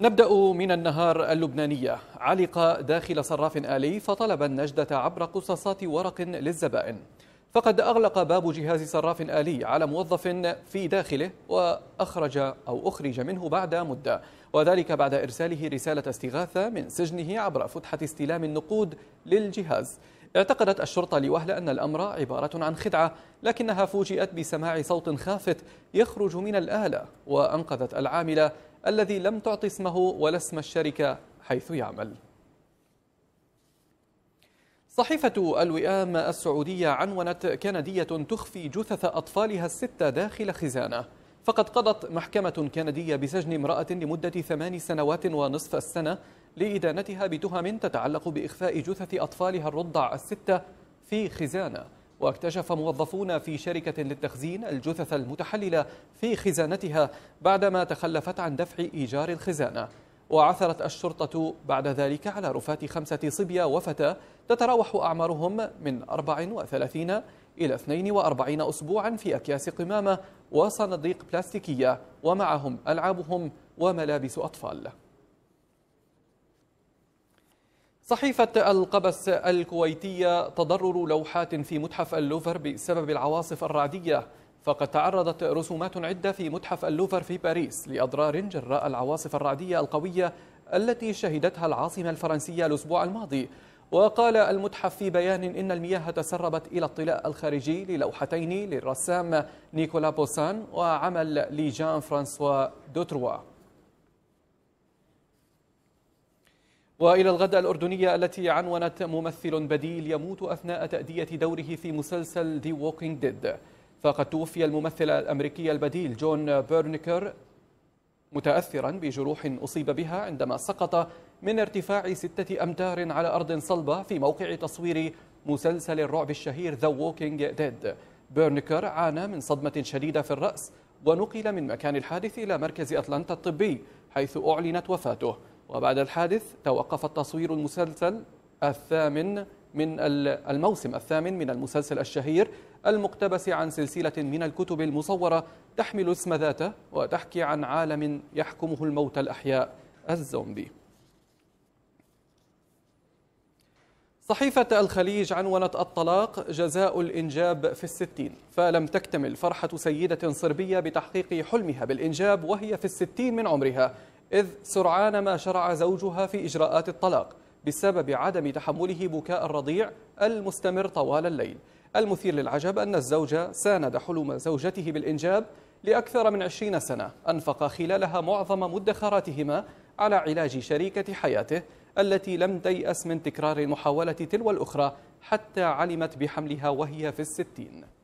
نبدأ من النهار اللبنانية علق داخل صراف آلي فطلب النجدة عبر قصاصات ورق للزبائن فقد أغلق باب جهاز صراف آلي على موظف في داخله وأخرج أو أخرج منه بعد مدة وذلك بعد إرساله رسالة استغاثة من سجنه عبر فتحة استلام النقود للجهاز اعتقدت الشرطة لوهلة أن الأمر عبارة عن خدعة لكنها فوجئت بسماع صوت خافت يخرج من الآلة وأنقذت العاملة الذي لم تعطي اسمه ولا اسم الشركة حيث يعمل صحيفة الوئام السعودية عنونت كندية تخفي جثث أطفالها الستة داخل خزانة فقد قضت محكمة كندية بسجن امرأة لمدة ثمان سنوات ونصف السنة لإدانتها بتهم تتعلق بإخفاء جثث أطفالها الرضع الستة في خزانة واكتشف موظفون في شركة للتخزين الجثث المتحللة في خزانتها بعدما تخلفت عن دفع إيجار الخزانة وعثرت الشرطة بعد ذلك على رفاة خمسة صبية وفتاة تتراوح أعمارهم من 34 إلى 42 أسبوعا في أكياس قمامة وصناديق بلاستيكية ومعهم ألعابهم وملابس أطفال صحيفة القبس الكويتية تضرر لوحات في متحف اللوفر بسبب العواصف الرعدية فقد تعرضت رسومات عدة في متحف اللوفر في باريس لأضرار جراء العواصف الرعدية القوية التي شهدتها العاصمة الفرنسية الأسبوع الماضي وقال المتحف في بيان إن المياه تسربت إلى الطلاء الخارجي للوحتين للرسام نيكولا بوسان وعمل لجان فرانسوا دوتروا والى الغداء الاردنيه التي عنونت ممثل بديل يموت اثناء تاديه دوره في مسلسل ذا ووكينج ديد فقد توفي الممثل الامريكي البديل جون بيرنيكر متاثرا بجروح اصيب بها عندما سقط من ارتفاع سته امتار على ارض صلبه في موقع تصوير مسلسل الرعب الشهير ذا ووكينج ديد بيرنيكر عانى من صدمه شديده في الراس ونقل من مكان الحادث الى مركز اتلانتا الطبي حيث اعلنت وفاته وبعد الحادث توقف التصوير المسلسل الثامن من الموسم الثامن من المسلسل الشهير المقتبس عن سلسلة من الكتب المصورة تحمل اسم ذاته وتحكي عن عالم يحكمه الموت الأحياء الزومبي صحيفة الخليج عنونت الطلاق جزاء الإنجاب في الستين فلم تكتمل فرحة سيدة صربية بتحقيق حلمها بالإنجاب وهي في الستين من عمرها إذ سرعان ما شرع زوجها في إجراءات الطلاق بسبب عدم تحمله بكاء الرضيع المستمر طوال الليل المثير للعجب أن الزوج ساند حلم زوجته بالإنجاب لأكثر من عشرين سنة أنفق خلالها معظم مدخراتهما على علاج شريكة حياته التي لم تيأس من تكرار المحاولة تلو الأخرى حتى علمت بحملها وهي في الستين